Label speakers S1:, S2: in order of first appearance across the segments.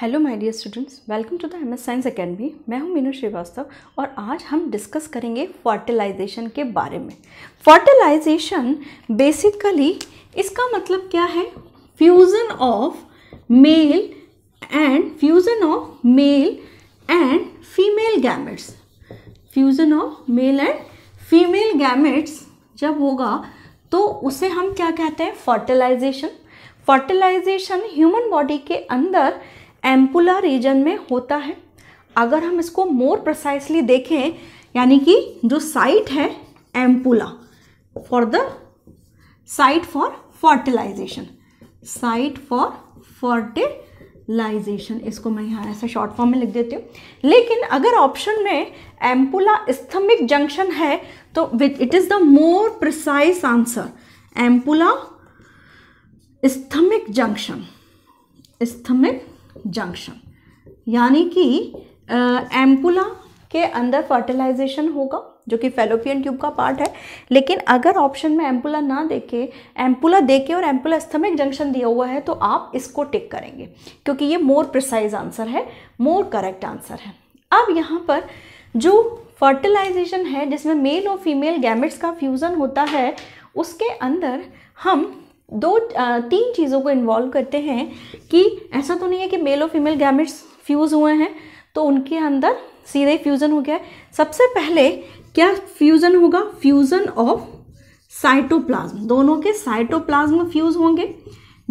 S1: hello my dear students welcome to the M S science academy मैं हूं मीनू श्रीवास्तव और आज हम डिस्कस करेंगे फर्टिलाइजेशन के बारे में फर्टिलाइजेशन बेसिकली इसका मतलब क्या है fusion of male and fusion of male and female gametes fusion of male and female gametes जब होगा तो उसे हम क्या कहते हैं फर्टिलाइजेशन फर्टिलाइजेशन ह्यूमन बॉडी के अंदर एम्पुलर रीजन में होता है अगर हम इसको मोर प्रसाइसली देखें यानी कि जो साइट है ampulla for the site for fertilization site for fertilization इसको मैं यहाँ ऐसे शॉर्ट फॉर्म में लिख देती हूँ लेकिन अगर ऑप्शन में एम्पुला स्थमिक जंक्शन है तो it is the more precise answer ampulla isthmic junction isthmic junction यानी कि एम्पुला के अंदर फर्टिलाइजेशन होगा जो कि फेलोपियन ट्यूब का पार्ट है लेकिन अगर ऑप्शन में एम्पुला ना देखे एम्पुला देखे और एम्पुला स्थमिक जंक्शन दिया हुआ है तो आप इसको टिक करेंगे क्योंकि ये मोर प्रिसाइज आंसर है मोर करेक्ट आंसर है अब यहाँ पर जो फर्टिलाइजेशन है जिसमें मेल और फीमेल गैमेट्स का फ्यूज़न होता है उसके अंदर हम दो तीन चीज़ों को इन्वॉल्व करते हैं कि ऐसा तो नहीं है कि मेल और फीमेल गैमिट्स फ्यूज़ हुए हैं तो उनके अंदर सीधे फ्यूज़न हो गया है सबसे पहले क्या फ्यूज़न होगा फ्यूज़न ऑफ साइटोप्लाज्म दोनों के साइटोप्लाज्म फ्यूज होंगे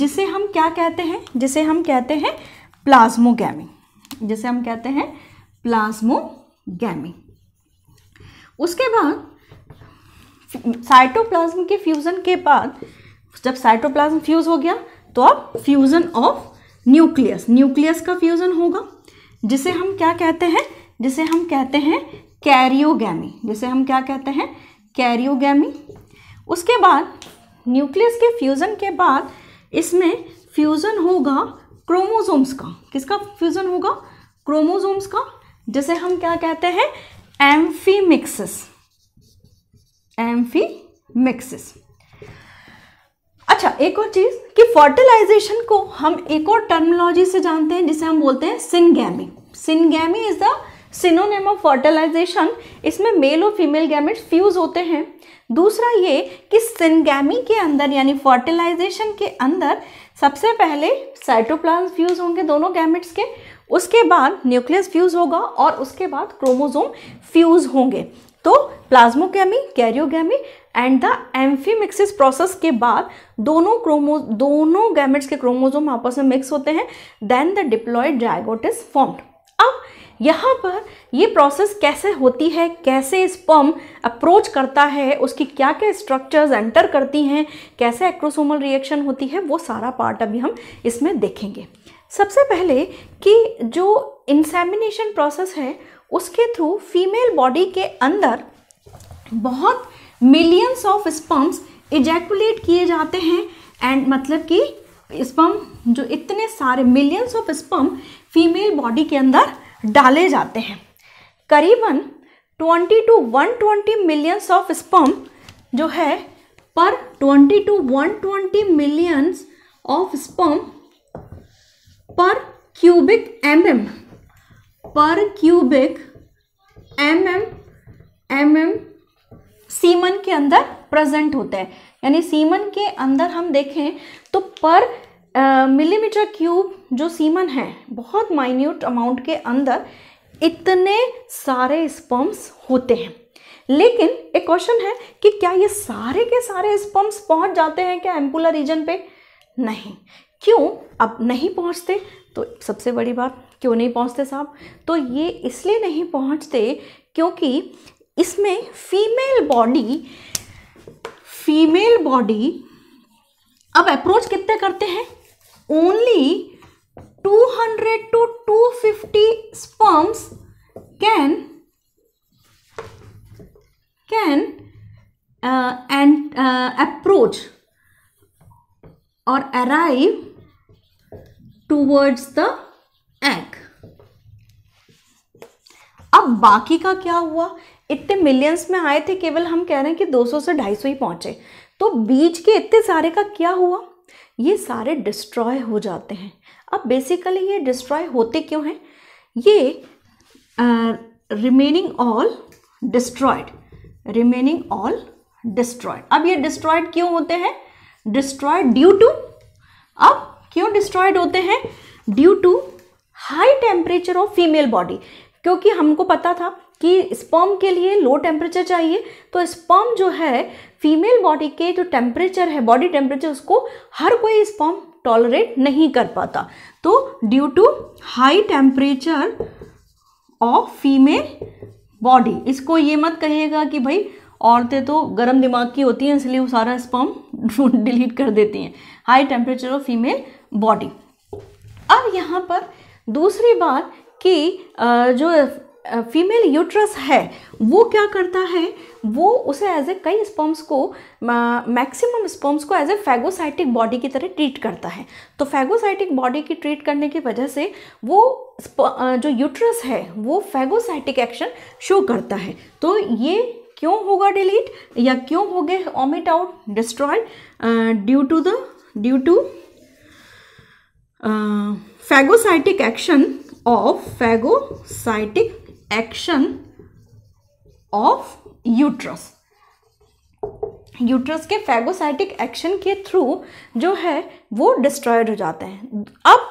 S1: जिसे हम क्या कहते हैं जिसे हम कहते हैं प्लाज्मोगैमी जिसे हम कहते हैं प्लाज्मोगैमी उसके बाद साइटोप्लाज्म के फ्यूज़न के बाद जब साइटोप्लाज्म फ्यूज हो गया तो अब फ्यूजन ऑफ न्यूक्लियस न्यूक्लियस का फ्यूजन होगा जिसे हम क्या कहते हैं जिसे हम कहते हैं कैरियोगैमी जिसे हम क्या कहते हैं कैरियोगैमी उसके बाद न्यूक्लियस के फ्यूज़न के बाद इसमें फ्यूज़न होगा क्रोमोसोम्स का किसका फ्यूज़न होगा क्रोमोसोम्स का जिसे हम क्या कहते हैं एम्फीमिक्सिस एम्फीमिक्सिस अच्छा एक और चीज़ कि फर्टिलाइजेशन को हम एक और टर्मोलॉजी से जानते हैं जिसे हम बोलते हैं syngamy syngamy is the synonym of fertilization इसमें मेल और फीमेल गैमेट फ्यूज होते हैं दूसरा ये कि सिनगैमी के अंदर यानी फर्टिलाइजेशन के अंदर सबसे पहले साइटोप्लाज फ्यूज होंगे दोनों गैमेट्स के उसके बाद न्यूक्लियस फ्यूज होगा और उसके बाद क्रोमोजोम फ्यूज होंगे तो plasmogamy karyogamy and the amphimixis process के बाद दोनों क्रोमो दोनों गैमेट्स के क्रोमोजोम आपस में मिक्स होते हैं then the diploid zygote is formed अब यहाँ पर ये प्रोसेस कैसे होती है कैसे स्पर्म अप्रोच करता है उसकी क्या क्या स्ट्रक्चर्स एंटर करती हैं कैसे एक्रोसोमल रिएक्शन होती है वो सारा पार्ट अभी हम इसमें देखेंगे सबसे पहले कि जो इंसेमिनेशन प्रोसेस है उसके थ्रू फीमेल बॉडी के अंदर बहुत मिलियंस ऑफ स्पम्स इजैकुलेट किए जाते हैं एंड मतलब कि स्पम जो इतने सारे millions of sperm female body के अंदर डाले जाते हैं करीबन 20 टू 120 मिलियंस ऑफ स्पम जो है पर 20 to 120 millions of sperm per cubic M M per cubic M M M M semen के अंदर प्रेजेंट होते हैं यानी सीमन के अंदर हम देखें तो पर मिलीमीटर क्यूब जो सीमन है बहुत माइन्यूट अमाउंट के अंदर इतने सारे स्पम्स होते हैं लेकिन एक क्वेश्चन है कि क्या ये सारे के सारे स्पम्स पहुंच जाते हैं क्या एम्पुलर रीजन पे नहीं क्यों अब नहीं पहुंचते तो सबसे बड़ी बात क्यों नहीं पहुंचते साहब तो ये इसलिए नहीं पहुंचते क्योंकि इसमें फीमेल बॉडी फीमेल बॉडी अब अप्रोच कितने करते हैं only 200 to 250 sperms can can and approach or arrive towards the egg अब बाकी का क्या हुआ इतने मिलियंस में आए थे केवल हम कह रहे हैं कि 200 से 250 ही पहुंचे तो बीच के इतने सारे का क्या हुआ ये सारे डिस्ट्रॉय हो जाते हैं अब बेसिकली ये डिस्ट्रॉय होते क्यों हैं ये remaining all destroyed remaining all destroyed अब ये डिस्ट्रॉयड क्यों होते हैं डिस्ट्रॉयड ड्यू टू अब क्यों डिस्ट्रॉयड होते हैं due to high temperature of female body क्योंकि हमको पता था कि स्पर्म के लिए लो टेम्परेचर चाहिए तो स्पर्म जो है फीमेल बॉडी के जो टेम्परेचर है बॉडी टेम्परेचर उसको हर कोई स्पर्म टॉलरेट नहीं कर पाता तो due to high temperature of female body इसको ये मत कहिएगा कि भाई औरतें तो गर्म दिमाग की होती हैं इसलिए वो सारा स्पर्म डिलीट कर देती हैं high temperature of female body अब यहाँ पर दूसरी बात कि जो फीमेल यूट्रस है वो क्या करता है वो उसे एज ए कई स्पर्म्स को मैक्सिमम स्पर्म्स को एज ए फैगोसाइटिक बॉडी की तरह ट्रीट करता है तो फैगोसाइटिक बॉडी की ट्रीट करने की वजह से वो जो यूट्रस है वो फैगोसाइटिक एक्शन शो करता है तो ये क्यों होगा डिलीट या क्यों हो गए omit out destroyed due to the due to phagocytic action of phagocytic action of uterus uterus के फैगोसाइटिक एक्शन के थ्रू जो है वो डिस्ट्रॉयड हो जाते हैं अब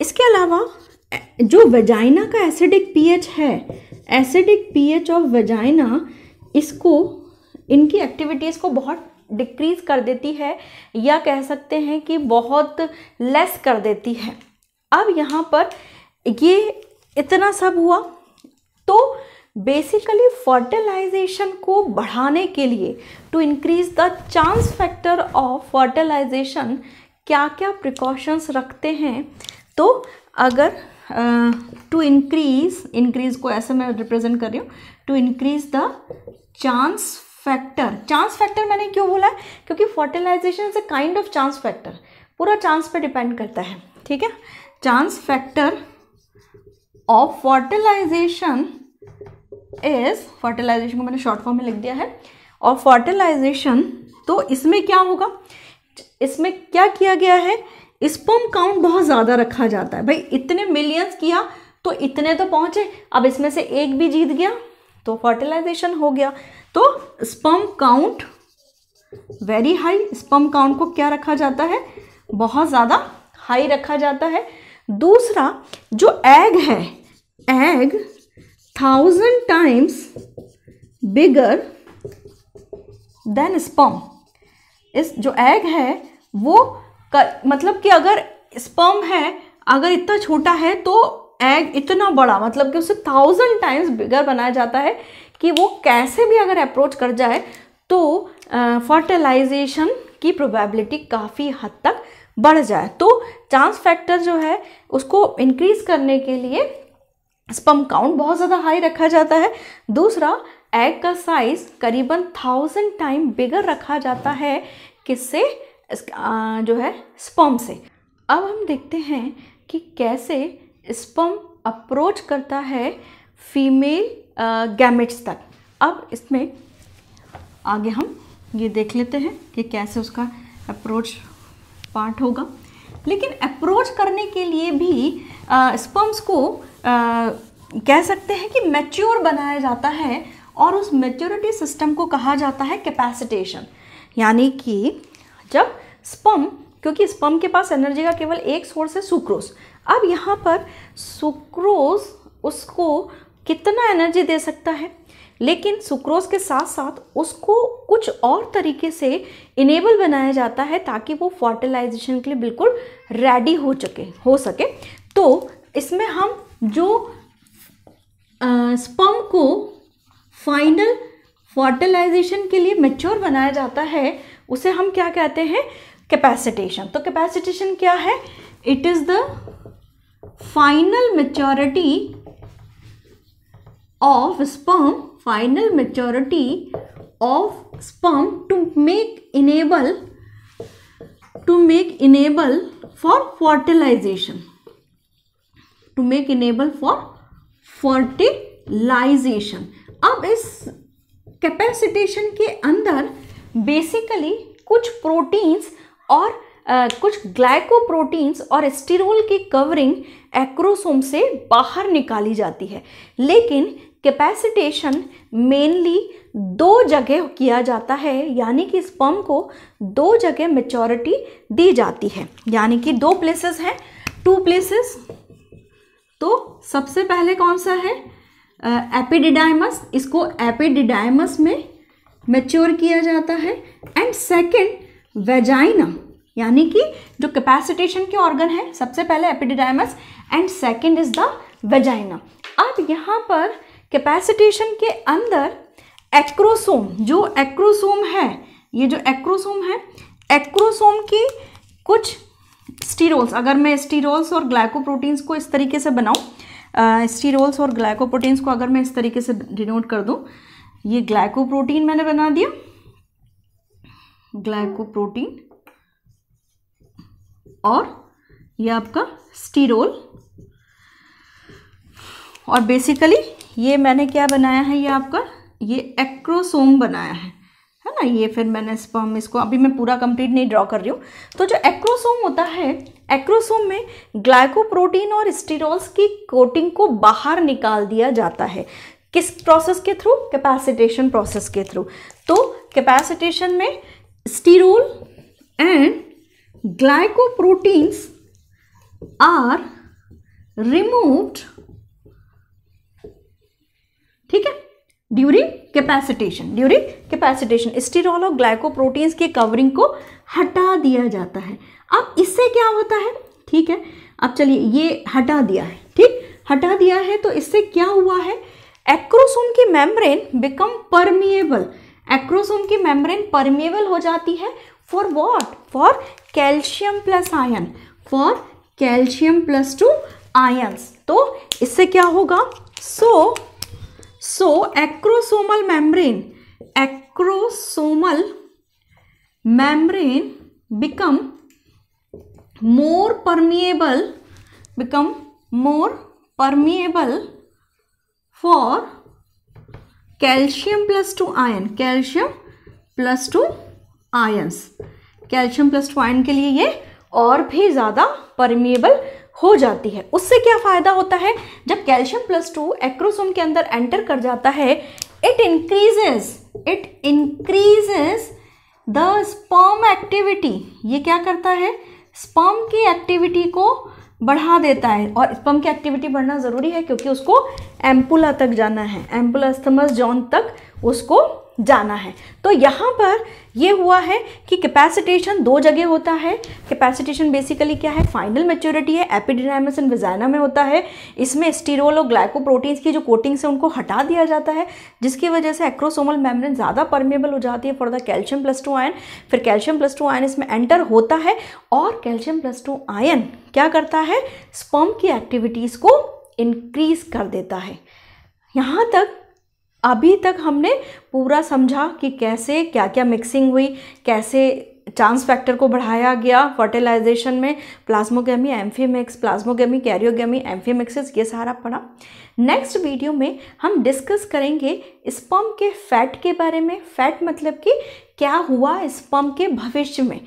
S1: इसके अलावा जो वेजाइना का एसिडिक पीएच है एसिडिक पीएच ऑफ वेजाइना इसको इनकी एक्टिविटीज़ को बहुत डिक्रीज कर देती है या कह सकते हैं कि बहुत लेस कर देती है अब यहाँ पर ये इतना सब हुआ तो बेसिकली फर्टिलाइजेशन को बढ़ाने के लिए to increase the chance factor of fertilization क्या क्या प्रिकॉशंस रखते हैं तो अगर टू इंक्रीज इंक्रीज को ऐसे मैं रिप्रेजेंट कर रही हूँ to increase the chance factor chance factor मैंने क्यों बोला है क्योंकि fertilization is a kind of chance factor पूरा चांस पे डिपेंड करता है ठीक है chance factor of fertilization is fertilization को मैंने शॉर्ट फॉर्म में लिख दिया है और फर्टिलाइजेशन तो इसमें क्या होगा इसमें क्या किया गया है स्पर्म काउंट बहुत ज़्यादा रखा जाता है भाई इतने मिलियंस किया तो इतने तो पहुंचे अब इसमें से एक भी जीत गया तो फर्टिलाइजेशन हो गया तो sperm count very high sperm count को क्या रखा जाता है बहुत ज़्यादा हाई रखा जाता है दूसरा जो एग है egg thousand times bigger than sperm इस जो एग है वो कर, मतलब कि अगर स्पम है अगर इतना छोटा है तो एग इतना बड़ा मतलब कि उसे थाउजेंड टाइम्स बिगर बनाया जाता है कि वो कैसे भी अगर अप्रोच कर जाए तो फर्टिलाइजेशन की प्रोबेबिलिटी काफ़ी हद तक बढ़ जाए तो चांस फैक्टर जो है उसको इंक्रीज करने के लिए स्पम काउंट बहुत ज़्यादा हाई रखा जाता है दूसरा एग का साइज करीबन थाउजेंड टाइम बिगर रखा जाता है किससे जो है स्पम से अब हम देखते हैं कि कैसे स्पम अप्रोच करता है फीमेल गैमेट्स तक अब इसमें आगे हम ये देख लेते हैं कि कैसे उसका अप्रोच पार्ट होगा लेकिन अप्रोच करने के लिए भी स्पर्म्स को आ, कह सकते हैं कि मैच्योर बनाया जाता है और उस मेच्योरिटी सिस्टम को कहा जाता है कैपेसिटेशन यानी कि जब स्पम क्योंकि स्पम के पास एनर्जी का केवल एक सोर्स है सुक्रोज अब यहाँ पर सुक्रोज उसको कितना एनर्जी दे सकता है लेकिन सुक्रोज के साथ साथ उसको कुछ और तरीके से इनेबल बनाया जाता है ताकि वो फर्टिलाइजेशन के लिए बिल्कुल रेडी हो चके हो सके तो इसमें हम जो स्पम को फाइनल फर्टिलाइजेशन के लिए मेच्योर बनाया जाता है उसे हम क्या कहते हैं कैपेसिटेशन तो कैपेसिटेशन क्या है it is the final maturity of sperm final maturity of sperm to make enable to make enable for fertilization to make enable for fertilization ab is capacitation ke andar basically kuch proteins aur uh, कुछ glycoproteins और sterol की covering acrosome से बाहर निकाली जाती है लेकिन capacitation mainly दो जगह किया जाता है यानी कि स्पर्म को दो जगह मेचोरिटी दी जाती है यानी कि दो प्लेसेस हैं टू प्लेसेस तो सबसे पहले कौन सा है एपिडिडाइमस uh, इसको एपिडिडाइमस में मेच्योर किया जाता है एंड सेकंड वेजाइना यानी कि जो कैपेसिटेशन के ऑर्गन है सबसे पहले epididymis and second is the vagina अब यहाँ पर कैपेसिटेशन के अंदर एक्रोसोम जो एक्रोसोम है ये जो एक्रोसोम है एक्रोसोम की कुछ स्टीरोल्स अगर मैं स्टीरोल्स और ग्लाइकोप्रोटीन्स को इस तरीके से बनाऊं स्टीरोल्स और ग्लाइकोप्रोटीन्स को अगर मैं इस तरीके से डिनोट कर दूं ये ग्लाइकोप्रोटीन मैंने बना दिया ग्लाइकोप्रोटीन और ये आपका स्टीरोल और बेसिकली ये मैंने क्या बनाया है ये आपका ये एक्रोसोम बनाया है है ना ये फिर मैंने स्पर्म इसको अभी मैं पूरा कंप्लीट नहीं ड्रॉ कर रही हूँ तो जो एक्रोसोम होता है एक्रोसोम में ग्लाइकोप्रोटीन और स्टीरोल्स की कोटिंग को बाहर निकाल दिया जाता है किस प्रोसेस के थ्रू कैपेसिटेशन प्रोसेस के थ्रू तो कैपेसिटेशन में sterol and glycoproteins are removed ठीक है during capacitation during capacitation sterol और ग्लाइकोप्रोटीन के कवरिंग को हटा दिया जाता है अब इससे क्या होता है ठीक है अब चलिए ये हटा दिया है ठीक हटा दिया है तो इससे क्या हुआ है एक्रोसोम की मेम्ब्रेन बिकम परमिएबल एक्रोसोम की मेम्ब्रेन परमिएबल हो जाती है for what for calcium plus ion for calcium plus two ions तो इससे क्या होगा so so, so acrosomal membrane acrosomal membrane become more permeable become more permeable for calcium plus two ion calcium plus two ions calcium plus two ion के लिए ये और भी ज़्यादा परमिएबल हो जाती है उससे क्या फ़ायदा होता है जब कैल्शियम प्लस टू एक्रोसोम के अंदर एंटर कर जाता है it increases it increases the sperm activity ये क्या करता है स्पर्म की एक्टिविटी को बढ़ा देता है और स्पर्म की एक्टिविटी बढ़ना ज़रूरी है क्योंकि उसको एम्पुला तक जाना है एम्पुलास्थमस जॉन तक उसको जाना है तो यहाँ पर ये हुआ है कि कैपेसिटेशन दो जगह होता है कैपेसिटेशन बेसिकली क्या है फाइनल मेच्योरिटी है एपिडिडाइमस एंड विजाइना में होता है इसमें स्टीरोल और ग्लाइकोप्रोटीन्स की जो कोटिंग्स है उनको हटा दिया जाता है जिसकी वजह से एक्रोसोमल मेम्ब्रेन ज़्यादा परमेबल हो जाती है for the calcium plus two ion फिर कैल्शियम प्लस टू आयन इसमें एंटर होता है और कैल्शियम प्लस टू आयन क्या करता है स्पम की एक्टिविटीज़ को इंक्रीज कर देता है यहाँ तक अभी तक हमने पूरा समझा कि कैसे क्या क्या मिक्सिंग हुई कैसे चांस फैक्टर को बढ़ाया गया फर्टिलाइजेशन में plasmogamy amphimixis plasmogamy karyogamy amphimixis ये सारा पढ़ा नेक्स्ट वीडियो में हम डिस्कस करेंगे स्पम के फैट के बारे में फैट मतलब कि क्या हुआ स्पम के भविष्य में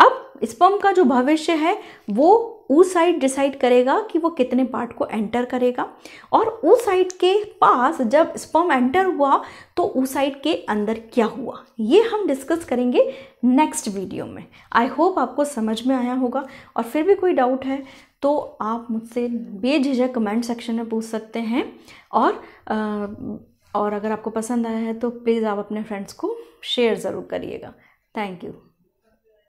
S1: अब स्पम का जो भविष्य है वो उस साइड डिसाइड करेगा कि वो कितने पार्ट को एंटर करेगा और उस साइड के पास जब स्पर्म एंटर हुआ तो उस साइड के अंदर क्या हुआ ये हम डिस्कस करेंगे नेक्स्ट वीडियो में आई होप आपको समझ में आया होगा और फिर भी कोई डाउट है तो आप मुझसे बेझिझक कमेंट सेक्शन में पूछ सकते हैं और और अगर आपको पसंद आया है तो प्लीज़ आप अपने फ्रेंड्स को शेयर ज़रूर करिएगा थैंक यू